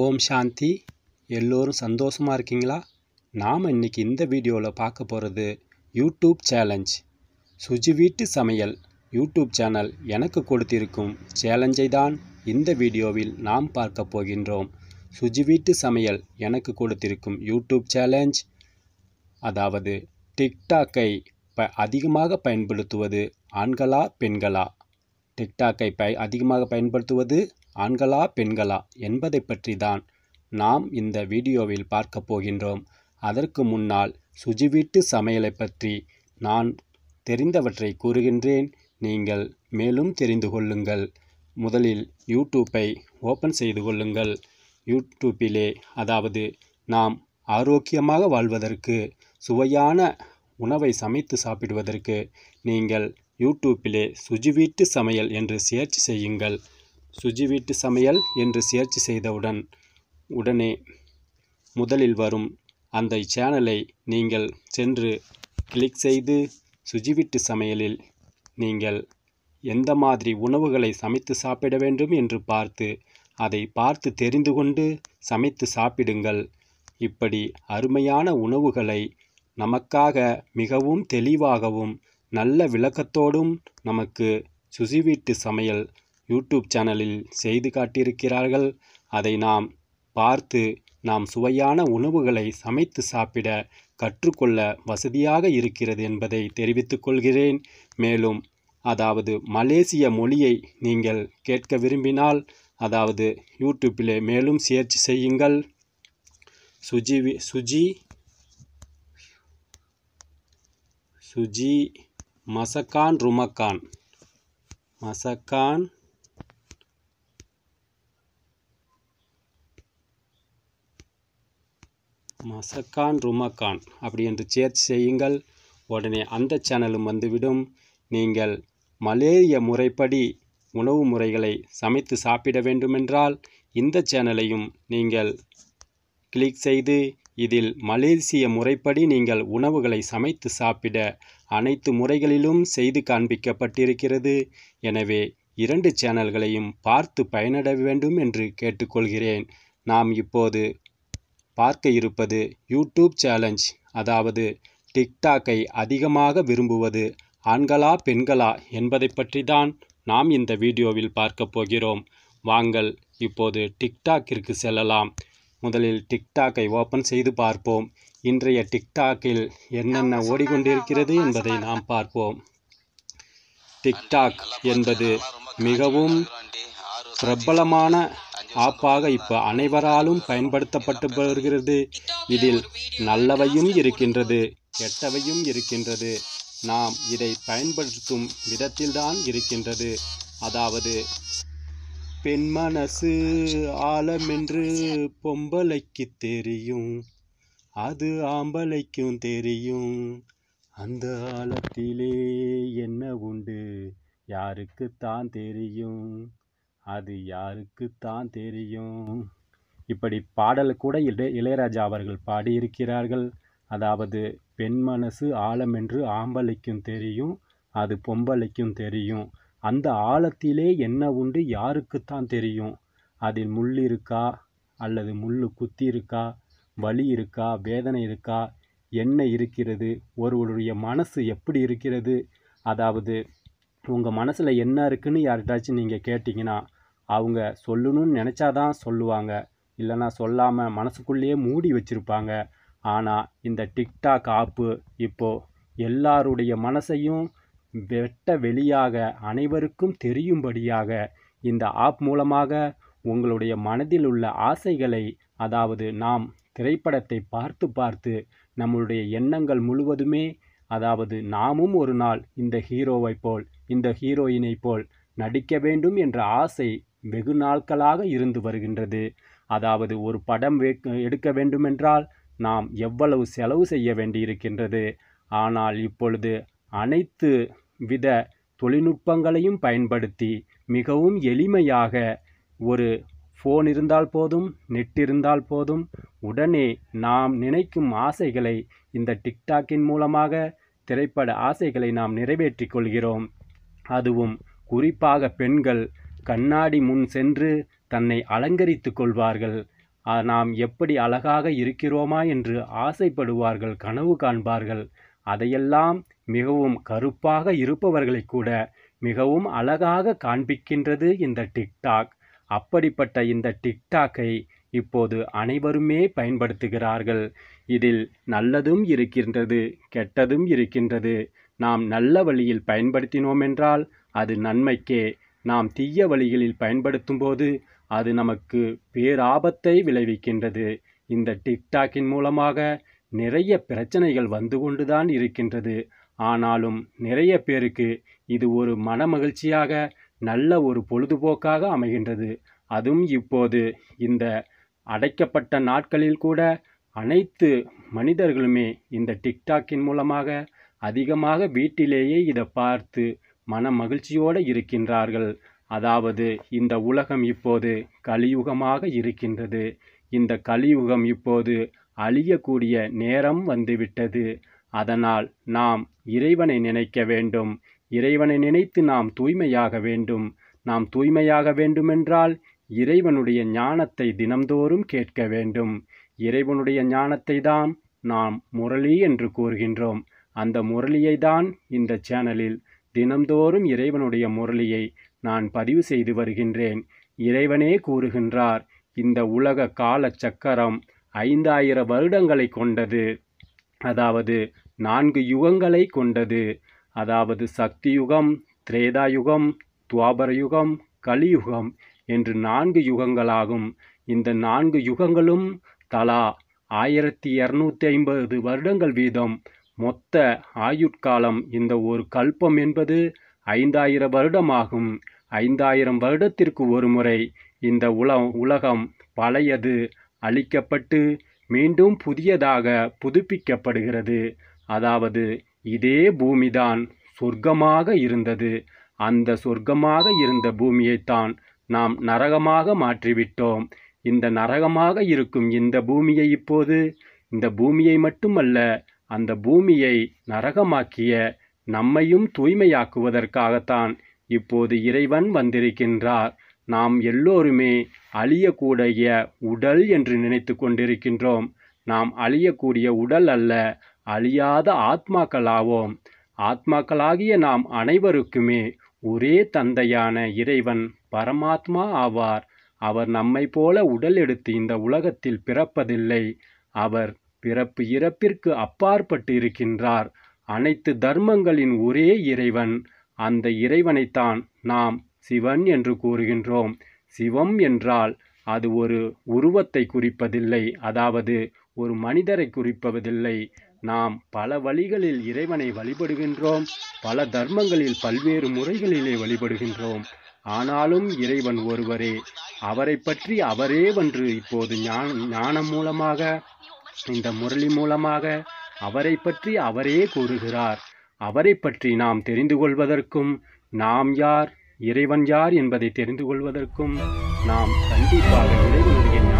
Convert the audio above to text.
ஓம் சாந்தி எல்லோரும் சந்தோஷமாக இருக்கீங்களா நாம் இன்றைக்கி இந்த வீடியோவில் பார்க்க போகிறது யூடியூப் சேலஞ்ச் சுஜி வீட்டு சமையல் யூடியூப் சேனல் எனக்கு கொடுத்திருக்கும் சேலஞ்சை தான் இந்த வீடியோவில் நாம் பார்க்க போகின்றோம் சுஜி வீட்டு சமையல் எனக்கு கொடுத்திருக்கும் யூடியூப் சேலஞ்ச் அதாவது டிக்டாக்கை ப அதிகமாக பயன்படுத்துவது ஆண்களா பெண்களா டிக்டாக்கை ப அதிகமாக பயன்படுத்துவது ஆண்களா பெண்களா என்பதை பற்றி தான் நாம் இந்த வீடியோவில் பார்க்க போகின்றோம் அதற்கு முன்னால் சுஜி வீட்டு சமையலை பற்றி நான் தெரிந்தவற்றை கூறுகின்றேன் நீங்கள் மேலும் தெரிந்து கொள்ளுங்கள் முதலில் யூடியூப்பை ஓப்பன் செய்து கொள்ளுங்கள் யூடியூப்பிலே அதாவது நாம் ஆரோக்கியமாக வாழ்வதற்கு சுவையான உணவை சமைத்து சாப்பிடுவதற்கு நீங்கள் யூடியூப்பிலே சுஜி வீட்டு சமையல் என்று சேர்ச் செய்யுங்கள் சுஜி வீட்டு சமையல் என்று சேர்ச்சி செய்தவுடன் உடனே முதலில் வரும் அந்த சேனலை நீங்கள் சென்று கிளிக் செய்து சுஜி வீட்டு சமையலில் நீங்கள் எந்த மாதிரி உணவுகளை சமைத்து சாப்பிட வேண்டும் என்று பார்த்து அதை பார்த்து தெரிந்து கொண்டு சமைத்து சாப்பிடுங்கள் இப்படி அருமையான உணவுகளை நமக்காக மிகவும் தெளிவாகவும் நல்ல விளக்கத்தோடும் நமக்கு சுசி வீட்டு சமையல் யூடியூப் சேனலில் செய்து காட்டியிருக்கிறார்கள் அதை நாம் பார்த்து நாம் சுவையான உணவுகளை சமைத்து சாப்பிட கற்றுக்கொள்ள வசதியாக இருக்கிறது என்பதை தெரிவித்துக் கொள்கிறேன் மேலும் அதாவது மலேசிய மொழியை நீங்கள் கேட்க விரும்பினால் அதாவது யூடியூப்பிலே மேலும் சேர்ச்சி செய்யுங்கள் சுஜி சுஜி சுஜி மசக்கான் ருமக்கான் மசக்கான் மசக்கான் ருமக்கான் அப்படி என்று சேர்ச் செய்யுங்கள் உடனே அந்த சேனலும் வந்துவிடும் நீங்கள் மலேரிய முறைப்படி உணவு முறைகளை சமைத்து சாப்பிட வேண்டுமென்றால் இந்த சேனலையும் நீங்கள் கிளிக் செய்து இதில் மலேசிய முறைப்படி நீங்கள் உணவுகளை சமைத்து சாப்பிட அனைத்து முறைகளிலும் செய்து காண்பிக்கப்பட்டிருக்கிறது எனவே இரண்டு சேனல்களையும் பார்த்து பயனட வேண்டும் என்று கேட்டுக்கொள்கிறேன் நாம் இப்போது பார்க்க இருப்பது யூடியூப் சேலஞ்ச் அதாவது டிக்டாக்கை அதிகமாக விரும்புவது ஆண்களா பெண்களா என்பதை பற்றி தான் நாம் இந்த வீடியோவில் பார்க்க போகிறோம் வாங்கள் இப்போது டிக்டாக்கிற்கு செல்லலாம் முதலில் டிக்டாக்கை ஓப்பன் செய்து பார்ப்போம் இன்றைய டிக்டாக்கில் என்னென்ன ஓடிக்கொண்டிருக்கிறது என்பதை நாம் பார்ப்போம் டிக்டாக் என்பது மிகவும் பிரபலமான ஆப்பாக இப்போ அனைவராலும் பயன்படுத்தப்பட்டு வருகிறது இதில் நல்லவையும் இருக்கின்றது கெட்டவையும் இருக்கின்றது நாம் இதை பயன்படுத்தும் விதத்தில்தான் இருக்கின்றது அதாவது பெண் மனசு ஆழமென்று பொம்பளைக்கு தெரியும் அது ஆம்பளைக்கும் தெரியும் அந்த ஆழத்திலே என்ன உண்டு யாருக்குத்தான் தெரியும் அது யாருக்குத்தான் தெரியும் இப்படி பாடல் கூட இடை இளையராஜா அவர்கள் பாடியிருக்கிறார்கள் அதாவது பெண் மனசு ஆழம் என்று ஆம்பளைக்கும் தெரியும் அது பொம்பளைக்கும் தெரியும் அந்த ஆழத்திலே என்ன உண்டு யாருக்குத்தான் தெரியும் அதில் முள் இருக்கா அல்லது முள் குத்தி இருக்கா வலி இருக்கா வேதனை இருக்கா என்ன இருக்கிறது ஒருவருடைய மனசு எப்படி இருக்கிறது அதாவது உங்கள் மனசில் என்ன இருக்குன்னு யார்கிட்டாச்சும் நீங்கள் கேட்டிங்கன்னா அவங்க சொல்லணும்னு நினச்சாதான் சொல்லுவாங்க இல்லைன்னா சொல்லாமல் மனசுக்குள்ளேயே மூடி வச்சுருப்பாங்க ஆனால் இந்த டிக்டாக் ஆப்பு இப்போது எல்லாருடைய மனசையும் வெட்ட வெளியாக அனைவருக்கும் தெரியும்படியாக இந்த ஆப் மூலமாக உங்களுடைய மனதில் உள்ள ஆசைகளை அதாவது நாம் திரைப்படத்தை பார்த்து பார்த்து நம்மளுடைய எண்ணங்கள் முழுவதுமே அதாவது நாமும் ஒரு நாள் இந்த ஹீரோவைப் போல் இந்த ஹீரோயினை போல் நடிக்க வேண்டும் என்ற ஆசை வெகு நாட்களாக இருந்து வருகின்றது அதாவது ஒரு படம் எடுக்க வேண்டுமென்றால் நாம் எவ்வளவு செலவு செய்ய வேண்டியிருக்கின்றது ஆனால் இப்பொழுது அனைத்து வித தொழில்நுட்பங்களையும் பயன்படுத்தி மிகவும் எளிமையாக ஒரு ஃபோன் இருந்தால் போதும் நெட் இருந்தால் போதும் உடனே நாம் நினைக்கும் ஆசைகளை இந்த டிக்டாக்கின் மூலமாக திரைப்பட ஆசைகளை நாம் நிறைவேற்றிக் கொள்கிறோம் அதுவும் குறிப்பாக பெண்கள் கண்ணாடி முன் சென்று தன்னை அலங்கரித்து கொள்வார்கள் நாம் எப்படி அழகாக இருக்கிறோமா என்று ஆசைப்படுவார்கள் கனவு காண்பார்கள் அதையெல்லாம் மிகவும் கருப்பாக இருப்பவர்களை கூட மிகவும் அழகாக காண்பிக்கின்றது இந்த டிக்டாக் அப்படிப்பட்ட இந்த டிக்டாக்கை இப்போது அனைவருமே பயன்படுத்துகிறார்கள் இதில் நல்லதும் இருக்கின்றது கெட்டதும் இருக்கின்றது நாம் நல்ல வழியில் பயன்படுத்தினோமென்றால் அது நன்மைக்கே நாம் தீய வழிகளில் பயன்படுத்தும் போது அது நமக்கு பேராபத்தை விளைவிக்கின்றது இந்த டிக்டாக்கின் மூலமாக நிறைய பிரச்சனைகள் வந்து கொண்டுதான் இருக்கின்றது ஆனாலும் நிறைய பேருக்கு இது ஒரு மனமகிழ்ச்சியாக நல்ல ஒரு பொழுதுபோக்காக அமைகின்றது அதுவும் இப்போது இந்த அடைக்கப்பட்ட நாட்களில் கூட அனைத்து மனிதர்களுமே இந்த டிக்டாக்கின் மூலமாக அதிகமாக வீட்டிலேயே இதை பார்த்து மன மகிழ்ச்சியோடு இருக்கின்றார்கள் அதாவது இந்த உலகம் இப்போது கலியுகமாக இருக்கின்றது இந்த கலியுகம் இப்போது அழியக்கூடிய நேரம் வந்துவிட்டது அதனால் நாம் இறைவனை நினைக்க வேண்டும் இறைவனை நினைத்து நாம் தூய்மையாக வேண்டும் நாம் தூய்மையாக வேண்டுமென்றால் இறைவனுடைய ஞானத்தை தினம்தோறும் கேட்க வேண்டும் இறைவனுடைய ஞானத்தை தான் நாம் முரளி என்று கூறுகின்றோம் அந்த முரளியை தான் இந்த சேனலில் தினம்தோறும் இறைவனுடைய முரளியை நான் பதிவு செய்து வருகின்றேன் இறைவனே கூறுகின்றார் இந்த உலக கால சக்கரம் ஐந்தாயிரம் வருடங்களை கொண்டது அதாவது நான்கு யுகங்களை கொண்டது அதாவது சக்தி யுகம் திரேதாயுகம் துவாபரயுகம் கலியுகம் என்று நான்கு யுகங்களாகும் இந்த நான்கு யுகங்களும் தலா ஆயிரத்தி இரநூத்தி ஐம்பது வருடங்கள் வீதம் மொத்த ஆயுட்காலம் இந்த ஒரு கல்பம் என்பது ஐந்தாயிரம் வருடமாகும் ஐந்தாயிரம் வருடத்திற்கு ஒரு முறை இந்த உல உலகம் பழையது அழிக்கப்பட்டு மீண்டும் புதியதாக புதுப்பிக்கப்படுகிறது அதாவது இதே பூமிதான் சொர்க்கமாக இருந்தது அந்த சொர்க்கமாக இருந்த பூமியைத்தான் நாம் நரகமாக மாற்றிவிட்டோம் இந்த நரகமாக இருக்கும் இந்த பூமியை இப்போது இந்த பூமியை மட்டுமல்ல அந்த பூமியை நரகமாக்கிய நம்மையும் தூய்மையாக்குவதற்காகத்தான் இப்போது இறைவன் வந்திருக்கின்றார் நாம் எல்லோருமே அழியக்கூடிய உடல் என்று நினைத்து கொண்டிருக்கின்றோம் நாம் அழியக்கூடிய உடல் அல்ல அழியாத ஆத்மாக்களாவோம் ஆத்மாக்களாகிய நாம் அனைவருக்குமே ஒரே தந்தையான இறைவன் பரமாத்மா ஆவார் அவர் நம்மை போல உடல் எடுத்து இந்த உலகத்தில் பிறப்பதில்லை அவர் பிறப்பு இறப்பிற்கு அப்பாற்பட்டு இருக்கின்றார் அனைத்து தர்மங்களின் ஒரே இறைவன் அந்த இறைவனைத்தான் நாம் சிவன் என்று கூறுகின்றோம் சிவம் என்றால் அது ஒரு உருவத்தை குறிப்பதில்லை அதாவது ஒரு மனிதரை குறிப்பதில்லை நாம் பல வழிகளில் இறைவனை வழிபடுகின்றோம் பல தர்மங்களில் பல்வேறு முறைகளிலே வழிபடுகின்றோம் ஆனாலும் இறைவன் ஒருவரே அவரை பற்றி அவரே ஒன்று இப்போது ஞான ஞானம் மூலமாக இந்த முரளி மூலமாக அவரை பற்றி அவரே கூறுகிறார் அவரை பற்றி நாம் தெரிந்து கொள்வதற்கும் நாம் யார் இறைவன் யார் என்பதை தெரிந்து கொள்வதற்கும் நாம் கண்டிப்பாக இறைவனுடைய